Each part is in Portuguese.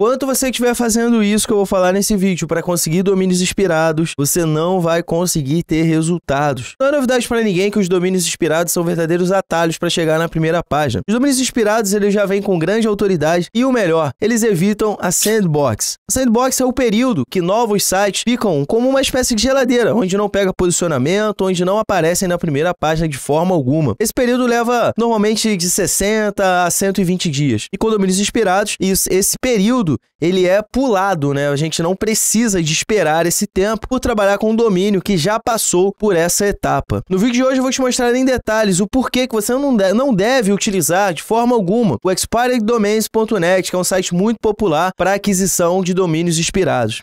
Quanto você estiver fazendo isso que eu vou falar nesse vídeo para conseguir domínios inspirados, você não vai conseguir ter resultados. Não é novidade para ninguém que os domínios inspirados são verdadeiros atalhos para chegar na primeira página. Os domínios inspirados eles já vêm com grande autoridade e o melhor, eles evitam a sandbox. A sandbox é o período que novos sites ficam como uma espécie de geladeira, onde não pega posicionamento, onde não aparecem na primeira página de forma alguma. Esse período leva normalmente de 60 a 120 dias. E com domínios inspirados, esse período ele é pulado, né? A gente não precisa de esperar esse tempo por trabalhar com um domínio que já passou por essa etapa. No vídeo de hoje eu vou te mostrar em detalhes o porquê que você não, não deve utilizar de forma alguma o expireddomains.net, que é um site muito popular para aquisição de domínios expirados.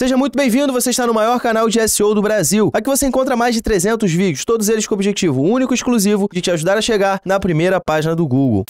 Seja muito bem-vindo, você está no maior canal de SEO do Brasil. Aqui você encontra mais de 300 vídeos, todos eles com o objetivo único e exclusivo de te ajudar a chegar na primeira página do Google.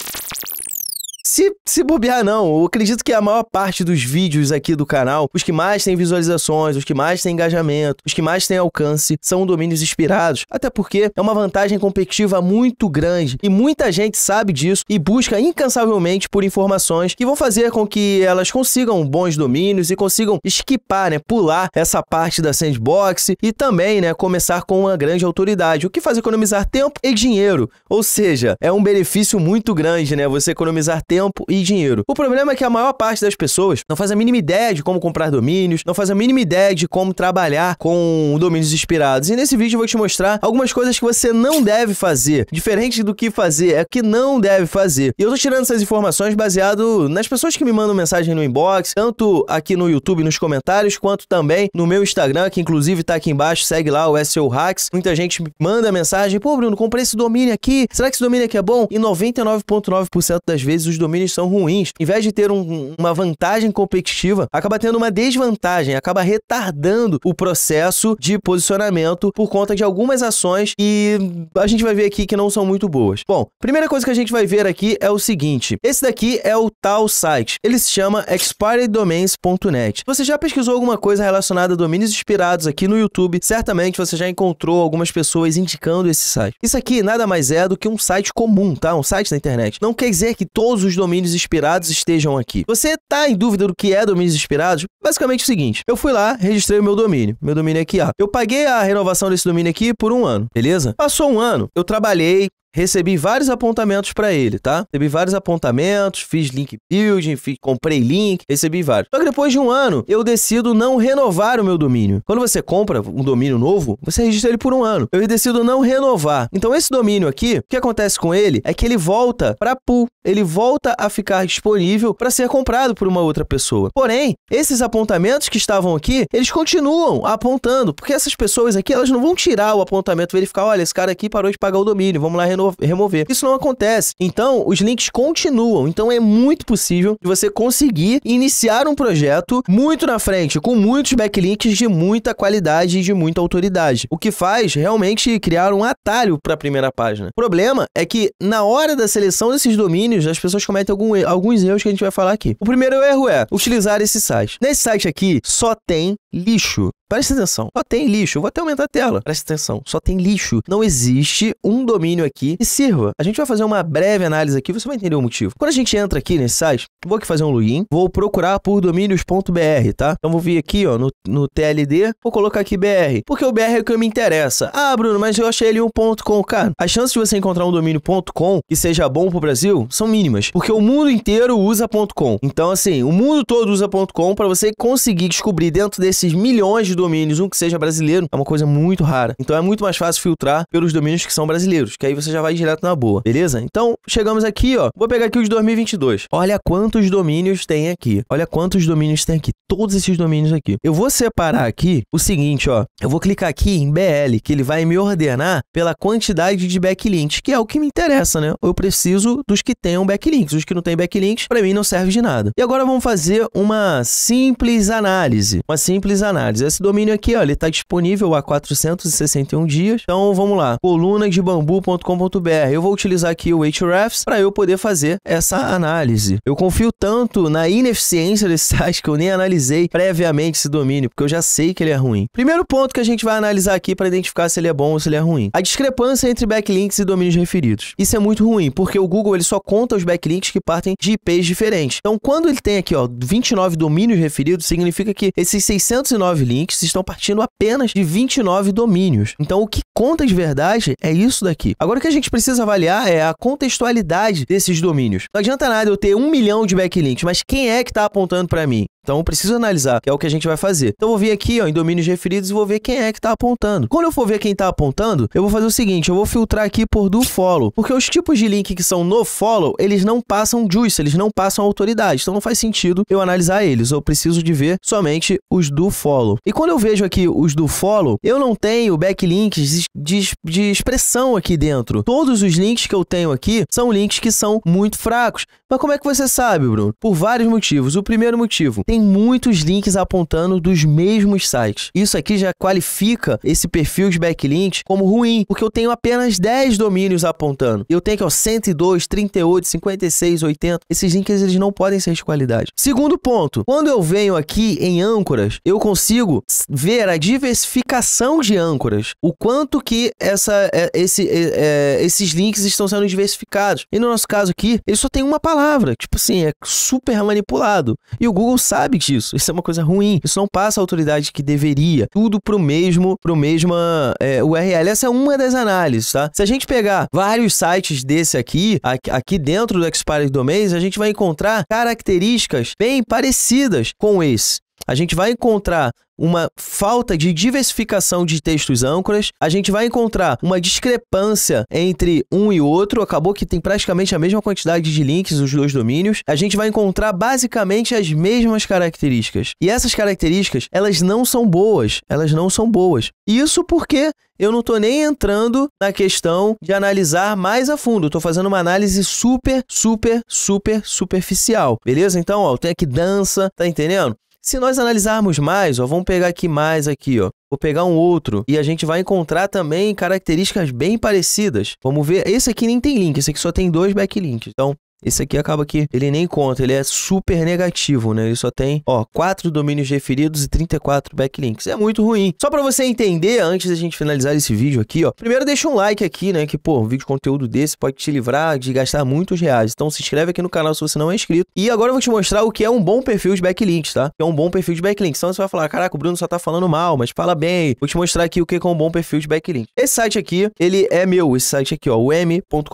Se, se bobear, não. Eu acredito que a maior parte dos vídeos aqui do canal, os que mais têm visualizações, os que mais têm engajamento, os que mais têm alcance, são domínios inspirados. Até porque é uma vantagem competitiva muito grande e muita gente sabe disso e busca incansavelmente por informações que vão fazer com que elas consigam bons domínios e consigam esquipar, né, pular essa parte da sandbox e também, né, começar com uma grande autoridade, o que faz economizar tempo e dinheiro. Ou seja, é um benefício muito grande, né, você economizar tempo tempo e dinheiro. O problema é que a maior parte das pessoas não faz a mínima ideia de como comprar domínios, não faz a mínima ideia de como trabalhar com domínios inspirados. E nesse vídeo eu vou te mostrar algumas coisas que você não deve fazer, diferente do que fazer, é que não deve fazer. E eu tô tirando essas informações baseado nas pessoas que me mandam mensagem no inbox, tanto aqui no YouTube, nos comentários, quanto também no meu Instagram, que inclusive tá aqui embaixo, segue lá o SEO Hacks. Muita gente manda mensagem, pô Bruno, comprei esse domínio aqui, será que esse domínio aqui é bom? E 99,9% das vezes os domínios condomínios são ruins, em vez de ter um, uma vantagem competitiva, acaba tendo uma desvantagem, acaba retardando o processo de posicionamento por conta de algumas ações que a gente vai ver aqui que não são muito boas. Bom, primeira coisa que a gente vai ver aqui é o seguinte: esse daqui é o tal site. Ele se chama expireddomains.net. Você já pesquisou alguma coisa relacionada a domínios inspirados aqui no YouTube? Certamente você já encontrou algumas pessoas indicando esse site. Isso aqui nada mais é do que um site comum, tá? Um site da internet. Não quer dizer que todos os domínios inspirados estejam aqui. Você tá em dúvida do que é domínios inspirados? Basicamente é o seguinte, eu fui lá, registrei o meu domínio, meu domínio é aqui, ó. Eu paguei a renovação desse domínio aqui por um ano, beleza? Passou um ano, eu trabalhei, recebi vários apontamentos para ele, tá? Recebi vários apontamentos, fiz link building, fiz, comprei link, recebi vários. Só que depois de um ano, eu decido não renovar o meu domínio. Quando você compra um domínio novo, você registra ele por um ano. Eu decido não renovar. Então esse domínio aqui, o que acontece com ele é que ele volta para pool, ele volta a ficar disponível para ser comprado por uma outra pessoa. Porém, esses apontamentos que estavam aqui, eles continuam apontando, porque essas pessoas aqui, elas não vão tirar o apontamento, verificar, olha, esse cara aqui parou de pagar o domínio, vamos lá renovar remover. Isso não acontece. Então, os links continuam. Então, é muito possível de você conseguir iniciar um projeto muito na frente, com muitos backlinks de muita qualidade e de muita autoridade. O que faz realmente criar um atalho para a primeira página. O problema é que, na hora da seleção desses domínios, as pessoas cometem algum, alguns erros que a gente vai falar aqui. O primeiro erro é utilizar esse site. Nesse site aqui, só tem lixo. Presta atenção. Só tem lixo. Eu vou até aumentar a tela. Presta atenção. Só tem lixo. Não existe um domínio aqui que sirva. A gente vai fazer uma breve análise aqui. Você vai entender o motivo. Quando a gente entra aqui nesse site, vou aqui fazer um login. Vou procurar por domínios.br, tá? Então vou vir aqui, ó, no, no TLD. Vou colocar aqui BR. Porque o BR é o que me interessa. Ah, Bruno, mas eu achei ele um .com. Cara, as chances de você encontrar um domínio.com que seja bom pro Brasil são mínimas. Porque o mundo inteiro usa .com. Então, assim, o mundo todo usa .com para você conseguir descobrir dentro desses milhões de domínios, um que seja brasileiro, é uma coisa muito rara. Então é muito mais fácil filtrar pelos domínios que são brasileiros, que aí você já vai direto na boa, beleza? Então, chegamos aqui, ó. Vou pegar aqui os 2022. Olha quantos domínios tem aqui. Olha quantos domínios tem aqui. Todos esses domínios aqui. Eu vou separar aqui o seguinte, ó. Eu vou clicar aqui em BL, que ele vai me ordenar pela quantidade de backlinks, que é o que me interessa, né? Eu preciso dos que tenham backlinks. Os que não têm backlinks, para mim, não serve de nada. E agora vamos fazer uma simples análise. Uma simples análise. Esse domínio aqui, ó, ele está disponível há 461 dias. Então vamos lá, bambu.com.br. Eu vou utilizar aqui o Hrefs para eu poder fazer essa análise. Eu confio tanto na ineficiência desse site que eu nem analisei previamente esse domínio, porque eu já sei que ele é ruim. Primeiro ponto que a gente vai analisar aqui para identificar se ele é bom ou se ele é ruim. A discrepância entre backlinks e domínios referidos. Isso é muito ruim, porque o Google ele só conta os backlinks que partem de IPs diferentes. Então quando ele tem aqui, ó, 29 domínios referidos, significa que esses 609 links estão partindo apenas de 29 domínios. Então, o que conta de verdade é isso daqui. Agora, o que a gente precisa avaliar é a contextualidade desses domínios. Não adianta nada eu ter um milhão de backlinks, mas quem é que está apontando para mim? Então eu preciso analisar, que é o que a gente vai fazer. Então eu vou vir aqui ó, em domínios referidos e vou ver quem é que está apontando. Quando eu for ver quem está apontando, eu vou fazer o seguinte, eu vou filtrar aqui por do follow, porque os tipos de link que são no follow, eles não passam juice, eles não passam autoridade, então não faz sentido eu analisar eles, eu preciso de ver somente os do follow. E quando eu vejo aqui os do follow, eu não tenho backlinks de, de expressão aqui dentro. Todos os links que eu tenho aqui são links que são muito fracos. Mas como é que você sabe, Bruno? Por vários motivos. O primeiro motivo, tem muitos links apontando dos mesmos sites. Isso aqui já qualifica esse perfil de backlinks como ruim, porque eu tenho apenas 10 domínios apontando. Eu tenho aqui, ó, 102, 38, 56, 80. Esses links eles não podem ser de qualidade. Segundo ponto, quando eu venho aqui em âncoras, eu consigo ver a diversificação de âncoras, o quanto que essa, é, esse, é, é, esses links estão sendo diversificados. E no nosso caso aqui, ele só tem uma palavra, tipo assim, é super manipulado. E o Google sabe sabe disso. Isso é uma coisa ruim. Isso não passa a autoridade que deveria. Tudo pro mesmo, pro mesma é, URL. Essa é uma das análises, tá? Se a gente pegar vários sites desse aqui, aqui dentro do Expired Domains, a gente vai encontrar características bem parecidas com esse a gente vai encontrar uma falta de diversificação de textos âncoras, a gente vai encontrar uma discrepância entre um e outro, acabou que tem praticamente a mesma quantidade de links os dois domínios, a gente vai encontrar basicamente as mesmas características. E essas características, elas não são boas, elas não são boas. Isso porque eu não estou nem entrando na questão de analisar mais a fundo. Estou fazendo uma análise super, super, super superficial. Beleza? Então, ó, tem aqui dança, tá entendendo? Se nós analisarmos mais, ó, vamos pegar aqui mais aqui, ó. Vou pegar um outro e a gente vai encontrar também características bem parecidas. Vamos ver, esse aqui nem tem link, esse aqui só tem dois backlinks. Então, esse aqui acaba que ele nem conta, ele é super negativo, né? Ele só tem, ó, 4 domínios referidos e 34 backlinks. É muito ruim. Só para você entender, antes da gente finalizar esse vídeo aqui, ó, primeiro deixa um like aqui, né? Que, pô, um vídeo de conteúdo desse pode te livrar de gastar muitos reais. Então se inscreve aqui no canal se você não é inscrito. E agora eu vou te mostrar o que é um bom perfil de backlinks, tá? É um bom perfil de backlinks. Então você vai falar, caraca, o Bruno só tá falando mal, mas fala bem. Vou te mostrar aqui o que é um bom perfil de backlinks Esse site aqui, ele é meu, esse site aqui, ó, o m.com.br.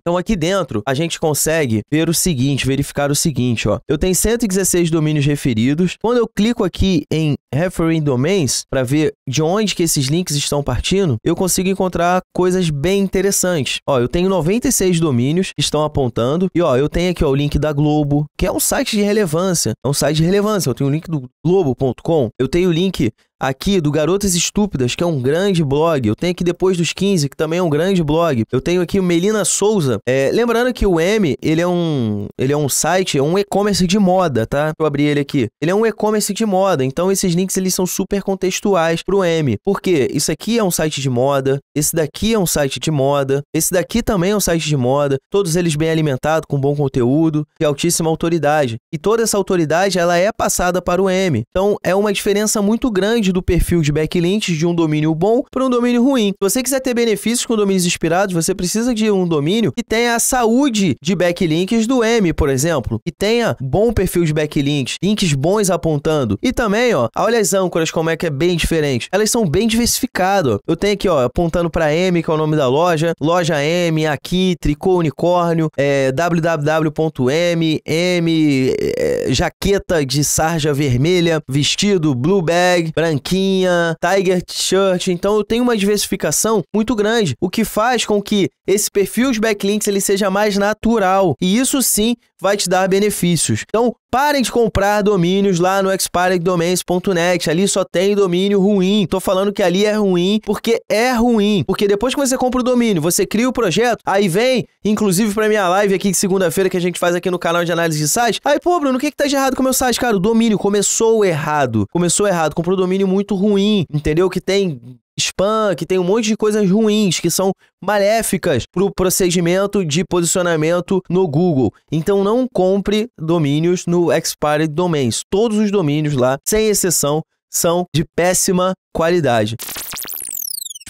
Então aqui dentro, a gente consegue consegue ver o seguinte, verificar o seguinte, ó. Eu tenho 116 domínios referidos. Quando eu clico aqui em Referring Domains para ver de onde que esses links estão partindo, eu consigo encontrar coisas bem interessantes. Ó, eu tenho 96 domínios que estão apontando e ó, eu tenho aqui ó, o link da Globo, que é um site de relevância, é um site de relevância. Eu tenho o link do globo.com, eu tenho o link aqui do Garotas Estúpidas, que é um grande blog. Eu tenho aqui Depois dos 15, que também é um grande blog. Eu tenho aqui Melina Souza. É, lembrando que o M, ele é um, ele é um site, é um e-commerce de moda, tá? Eu abri ele aqui. Ele é um e-commerce de moda, então esses links eles são super contextuais pro M. Por quê? isso aqui é um site de moda, esse daqui é um site de moda, esse daqui também é um site de moda, todos eles bem alimentados, com bom conteúdo, de altíssima autoridade. E toda essa autoridade, ela é passada para o M. Então é uma diferença muito grande depende do perfil de backlinks de um domínio bom para um domínio ruim. Se você quiser ter benefícios com domínios inspirados, você precisa de um domínio que tenha a saúde de backlinks do M, por exemplo, que tenha bom perfil de backlinks, links bons apontando. E também, ó, olha as âncoras como é que é bem diferente. Elas são bem diversificadas. Eu tenho aqui, ó, apontando para M, que é o nome da loja, loja M, aqui, tricô unicórnio, é, www.m, M, é, jaqueta de sarja vermelha, vestido, blue bag, branquinho, branquinha, tiger t-shirt. Então eu tenho uma diversificação muito grande, o que faz com que esse perfil de backlinks ele seja mais natural. E isso sim vai te dar benefícios. Então, parem de comprar domínios lá no expireddomains.net. Ali só tem domínio ruim. Tô falando que ali é ruim porque é ruim. Porque depois que você compra o domínio, você cria o projeto, aí vem, inclusive para minha live aqui de segunda-feira que a gente faz aqui no canal de análise de sites. Aí, pô, Bruno, o que que tá de errado com o meu site? Cara, o domínio começou errado. Começou errado, comprou um domínio muito ruim, entendeu? Que tem spam, que tem um monte de coisas ruins que são maléficas para o procedimento de posicionamento no Google. Então não compre domínios no Expired Domains. Todos os domínios lá, sem exceção, são de péssima qualidade.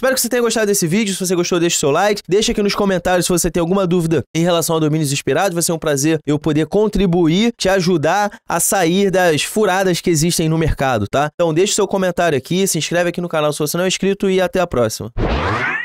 Espero que você tenha gostado desse vídeo. Se você gostou, deixa o seu like. Deixa aqui nos comentários se você tem alguma dúvida em relação a domínios desesperado. Vai ser um prazer eu poder contribuir, te ajudar a sair das furadas que existem no mercado, tá? Então deixa o seu comentário aqui, se inscreve aqui no canal se você não é inscrito e até a próxima.